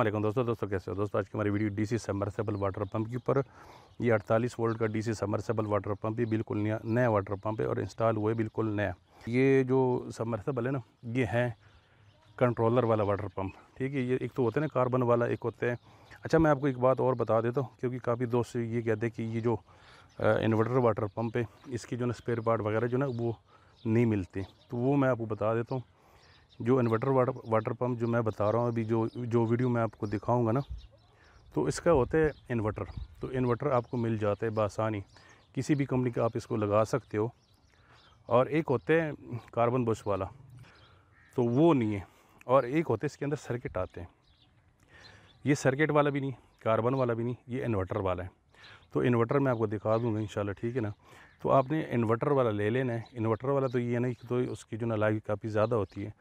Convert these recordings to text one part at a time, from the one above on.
असलम दोस्तों दोस्तों कैसे हो दोस्तों आज की हमारी video DC submersible water pump के ऊपर ये 48 वोल्ट का डीसी समरसेबल वाटर पंप भी बिल्कुल नया नया वाटर पंप है और इंस्टॉल हुए बिल्कुल नया ये जो समरसेबल है ना ये है कंट्रोलर वाला वाटर पंप ठीक है ये एक तो होते हैं ना कार्बन वाला एक होते हैं अच्छा मैं आपको एक बात और बता देता हूँ क्योंकि काफ़ी दोस्त ये कहते हैं कि ये जो इन्वर्टर वाटर पम्प है इसकी जो ना स्पेयर पार्ट वगैरह जो ना वो नहीं मिलते तो वो मैं आपको बता देता हूँ जो इन्वर्टर वाटर वाटर पम्प जो मैं बता रहा हूँ अभी जो जो वीडियो मैं आपको दिखाऊँगा ना तो इसका होता है इन्वर्टर तो इन्वर्टर आपको मिल जाता है बसानी किसी भी कंपनी का आप इसको लगा सकते हो और एक होते हैं कार्बन बश वाला तो वो नहीं है और एक होते इसके अंदर सर्किट आते हैं ये सर्किट वाला भी नहीं कार्बन वाला भी नहीं ये इन्वर्टर वाला है तो इन्वर्टर मैं आपको दिखा दूँगा इन ठीक है ना तो आपने इन्वर्टर वाला ले लेना है इन्वर्टर वाला तो ये नहीं कि तो उसकी जो नलाई काफ़ी ज़्यादा होती है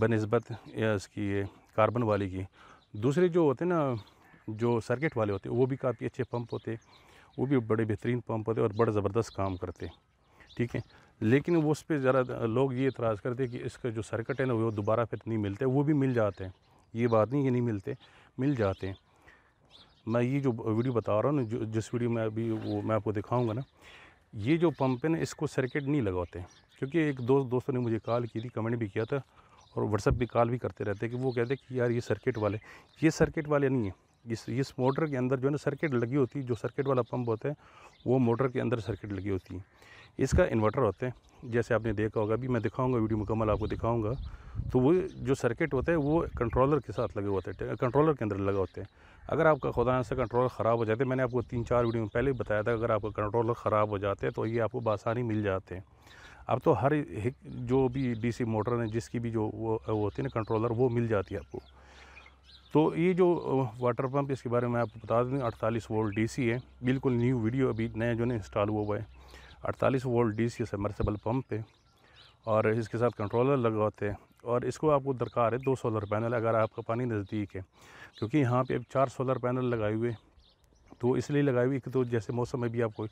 बनस्बत या इसकी ये कार्बन वाली की दूसरे जो होते हैं ना जो सर्किट वाले होते हैं वो भी काफ़ी अच्छे पंप होते वो भी बड़े बेहतरीन पंप होते और बड़े ज़बरदस्त काम करते ठीक है लेकिन वो उस पर ज़रा लोग ये इतराज़ करते कि इसका जो सर्किट है ना वो दोबारा फिर नहीं मिलते वो भी मिल जाते हैं ये बात नहीं कि नहीं मिलते मिल जाते हैं मैं ये जो वीडियो बता रहा हूँ ना जिस वीडियो में अभी वो मैं आपको दिखाऊँगा ना ये जो पंप है ना इसको सर्किट नहीं लगाते क्योंकि एक दोस्त दोस्तों ने मुझे कॉल की थी कमेंट भी किया था और व्हाट्सअप भी कॉल भी करते रहते कि वो कहते कि यार ये सर्किट वाले ये सर्किट वाले नहीं है इस इस मोटर के अंदर जो है ना सर्किट लगी होती है जो सर्किट वाला पंप होता है वो मोटर के अंदर सर्किट लगी होती है इसका इन्वर्टर होते हैं जैसे आपने देखा होगा अभी मैं दिखाऊंगा वीडियो मुकम्मल आपको दिखाऊंगा तो वो जो सर्किट होता है वो कंट्रोलर के साथ लगे होते हैं कंट्रोलर के अंदर लगा होते हैं अगर आपका खुदा से कंट्रोलर ख़राब हो जाते मैंने आपको तीन चार वीडियो में पहले बताया था अगर आपका कंट्रोलर ख़राब हो जाते हैं तो ये आपको बासानी मिल जाते हैं अब तो हर जो भी डी मोटर है जिसकी भी जो वो होती है ना कंट्रोलर वो मिल जाती है आपको तो ये जो वाटर पम्प इसके बारे में आपको बता दूँ अड़तालीस वोल्ट डी है बिल्कुल न्यू वीडियो अभी नया जो ना इंस्टॉल हुआ हुआ है अड़तालीस volt D C submersible pump है और इसके साथ कंट्रोलर लगा होते हैं और इसको आपको दरकार है दो सोलर पैनल अगर आपका पानी नज़दीक है क्योंकि यहाँ पे अब चार सोलर पैनल लगाए हुए तो इसलिए लगाई हुई कि तो जैसे मौसम में भी आपको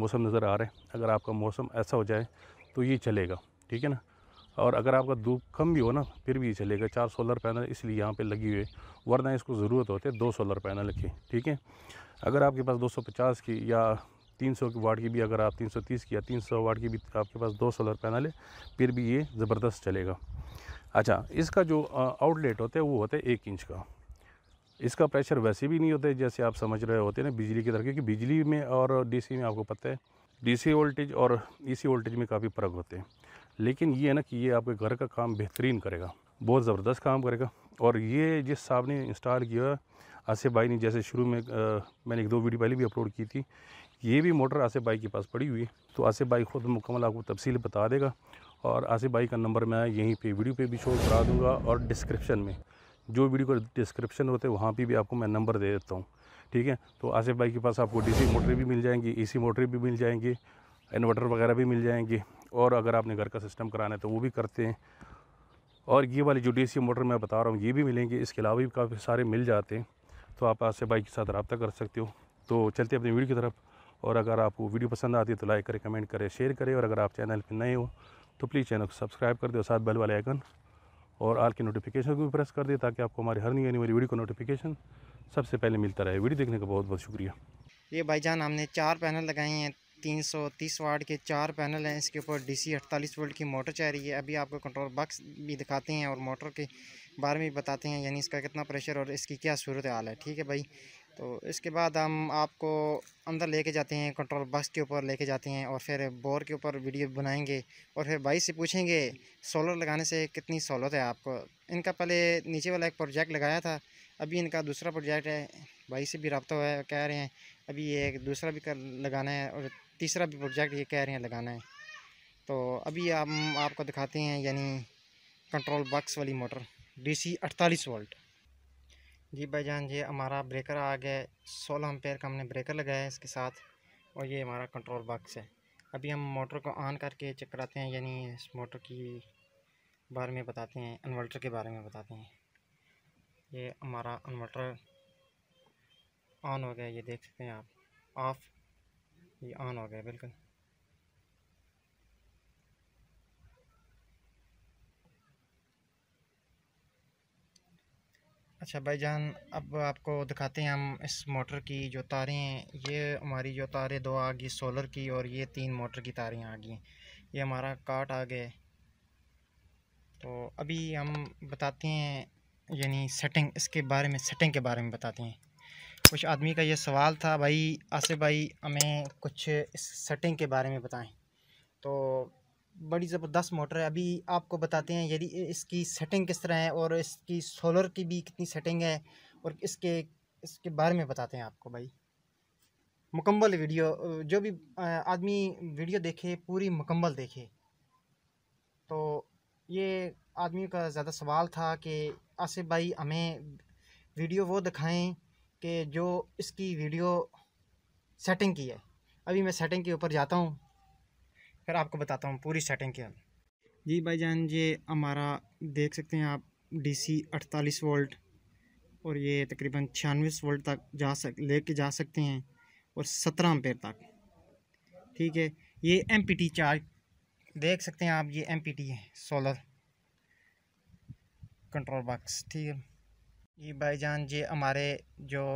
मौसम नज़र आ रहा है अगर आपका मौसम ऐसा हो जाए तो ये चलेगा ठीक है ना और अगर आपका धूप कम भी हो ना फिर भी ये चलेगा चार सोलर पैनल इसलिए यहाँ पे लगी हुए वरना इसको ज़रूरत होती है दो सोलर पैनल की ठीक है अगर आपके पास 250 की या तीन सौ वाट की भी अगर आप तीन सौ तीस की या तीन सौ वाट की भी आपके पास दो सोलर पैनल है फिर भी ये ज़बरदस्त चलेगा अच्छा इसका जो आउटलेट होता है वो होता है एक इंच का इसका प्रेशर वैसे भी नहीं होता है जैसे आप समझ रहे होते हैं ना बिजली की तरह क्योंकि बिजली में और डी में आपको पता है डी वोल्टेज और ई वोल्टेज में काफ़ी फ़र्क होते हैं लेकिन ये है ना कि ये आपके घर का काम बेहतरीन करेगा बहुत ज़बरदस्त काम करेगा और ये जिस साहब ने इंस्टॉल किया आसिफ भाई ने जैसे शुरू में आ, मैंने एक दो वीडियो पहले भी अपलोड की थी ये भी मोटर आसिफ भाई के पास पड़ी हुई है तो आसिफ भाई ख़ुद मुकम्मल आपको तफसील बता देगा और आसिफ भाई का नंबर मैं यहीं पे वीडियो पे भी शो करा दूंगा और डिस्क्रिप्शन में जो वीडियो का डिस्क्रिप्शन होते हैं वहाँ पर भी आपको मैं नंबर दे देता हूँ ठीक है तो आसिफ भाई के पास आपको सी मोटरें भी मिल जाएंगी सी मोटरें भी मिल जाएंगी इन्वर्टर वगैरह भी मिल जाएंगे और अगर आपने घर का सिस्टम कराना है तो वो भी करते हैं और ये वाली जो डी मोटर मैं बता रहा हूँ ये भी मिलेंगे इसके अलावा भी काफ़ी सारे मिल जाते हैं तो आप आसिफ भाई के साथ रबता कर सकते हो तो चलते अपनी वीडियो की तरफ और अगर आपको वीडियो पसंद आती है तो लाइक करें कमेंट करें शेयर करें और अगर आप चैनल पर नए हो तो प्लीज़ चैनल को सब्सक्राइब कर दें और साथ बेल वाले आइकन और आल के नोटिफिकेशन को भी प्रेस कर दें ताकि आपको हमारी हर नहीं आने वाली वीडियो का नोटिफिकेशन सबसे पहले मिलता रहे वीडियो देखने का बहुत बहुत शुक्रिया ये जान हमने चार पैनल लगाए हैं 330 वार्ड के चार पैनल हैं इसके ऊपर डीसी 48 वोल्ट की मोटर चाह रही है अभी आपको कंट्रोल बक्स भी दिखाते हैं और मोटर के में बताते हैं यानी इसका कितना प्रेशर और इसकी क्या सूरत हाल है ठीक है भाई तो इसके बाद हम आपको अंदर लेके जाते हैं कंट्रोल बस के ऊपर लेके जाते हैं और फिर बोर के ऊपर वीडियो बनाएंगे और फिर भाई से पूछेंगे सोलर लगाने से कितनी सहूलत है आपको इनका पहले नीचे वाला एक प्रोजेक्ट लगाया था अभी इनका दूसरा प्रोजेक्ट है भाई से भी रबता हुआ है कह रहे हैं अभी ये एक दूसरा भी कर लगाना है और तीसरा भी प्रोजेक्ट ये कह रहे हैं लगाना है तो अभी हम आप, आपको दिखाते हैं यानी कंट्रोल बक्स वाली मोटर डीसी 48 वोल्ट जी भाई जान ये हमारा ब्रेकर आ गया सोलह एम्पेयर का हमने ब्रेकर लगाया है इसके साथ और ये हमारा कंट्रोल बॉक्स है अभी हम मोटर को ऑन करके चेक कराते हैं यानी इस मोटर की बारे में बताते हैं इन्वर्टर के बारे में बताते हैं ये हमारा इन्वर्टर ऑन हो गया ये देख सकते हैं आप ऑफ ये ऑन हो गया बिल्कुल अच्छा भाई जान अब आपको दिखाते हैं हम इस मोटर की जो तारें हैं ये हमारी जो तारें दो आ गई सोलर की और ये तीन मोटर की तारें आ गई ये हमारा काट आ गए तो अभी हम बताते हैं यानी सेटिंग इसके बारे में सेटिंग के बारे में बताते हैं कुछ आदमी का ये सवाल था भाई आसिफ भाई हमें कुछ इस सेटिंग के बारे में बताएं तो बड़ी ज़बरदस्त मोटर है अभी आपको बताते हैं यदि इसकी सेटिंग किस तरह है और इसकी सोलर की भी कितनी सेटिंग है और इसके इसके बारे में बताते हैं आपको भाई मुकम्मल वीडियो जो भी आदमी वीडियो देखे पूरी मुकम्मल देखे तो ये आदमी का ज़्यादा सवाल था कि आसिफ भाई हमें वीडियो वो दिखाएं कि जो इसकी वीडियो सेटिंग की है अभी मैं सेटिंग के ऊपर जाता हूँ फिर आपको बताता हूँ पूरी सेटिंग क्या है जी जान ये हमारा देख सकते हैं आप डीसी 48 वोल्ट और ये तकरीबन छियानवे वोल्ट तक जा सक ले के जा सकते हैं और सत्रह अम्पेयर तक ठीक है ये एमपीटी चार्ज देख सकते हैं आप ये एमपीटी है सोलर कंट्रोल बॉक्स ठीक है ये जान ये हमारे जो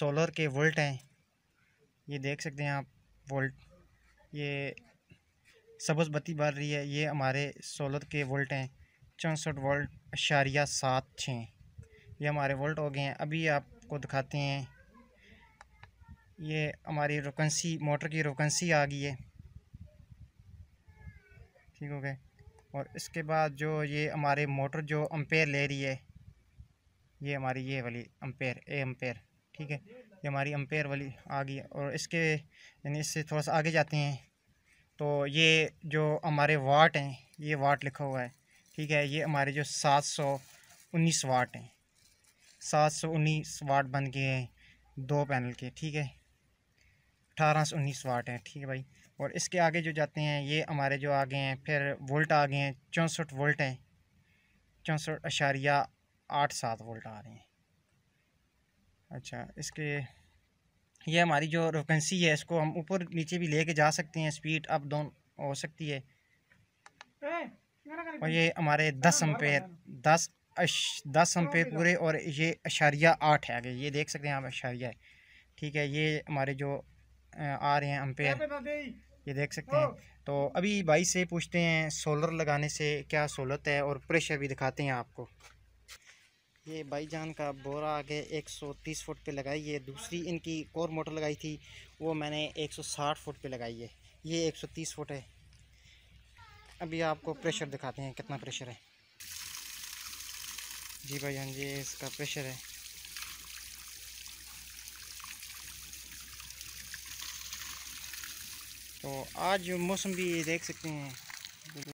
सोलर के वोल्ट हैं ये देख सकते हैं आप वोल्ट ये सबज बत्ती बढ़ रही है ये हमारे सोलर के वोल्ट हैं चौंसठ वोल्ट अशारिया सात छः ये हमारे वोल्ट हो गए हैं अभी आपको दिखाते हैं ये हमारी रोकन्सी मोटर की रोकन्सी आ गई है ठीक हो गए और इसके बाद जो ये हमारे मोटर जो अम्पेयर ले रही है ये हमारी ये वाली अम्पेयर ए अम्पेयर ठीक है ये हमारी अम्पेयर वाली आ गई और इसके यानी इससे थोड़ा सा आगे जाते हैं तो ये जो हमारे वाट हैं ये वाट लिखा हुआ है ठीक है ये हमारे जो सात सौ उन्नीस वाट हैं सात सौ उन्नीस वाट बन गए हैं दो पैनल के ठीक है अठारह सौ उन्नीस वाट हैं ठीक है भाई और इसके आगे जो जाते हैं ये हमारे जो आगे हैं फिर वोल्ट आ गए हैं चौंसठ वोल्ट हैं चौंसठ अशारिया आठ सात वोल्ट आ रहे हैं अच्छा इसके ये हमारी जो रोकेंसी है इसको हम ऊपर नीचे भी लेके जा सकते हैं स्पीड अप डाउन हो सकती है और ये हमारे दस अम्पेयर दस अश दस अम्पेयर पूरे और ये अशारिया आठ है आगे ये देख सकते हैं आप अशारिया है ठीक है ये हमारे जो आ रहे हैं अम्पेयर ये देख सकते हैं तो अभी भाई से पूछते हैं सोलर लगाने से क्या सहूलत है और प्रेशर भी दिखाते हैं आपको ये भाईजान का बोरा आगे 130 फुट पे लगाई है दूसरी इनकी कोर मोटर लगाई थी वो मैंने 160 फुट पे लगाई है ये 130 फुट है अभी आपको प्रेशर दिखाते हैं कितना प्रेशर है जी भाई जान जी इसका प्रेशर है तो आज मौसम भी देख सकते हैं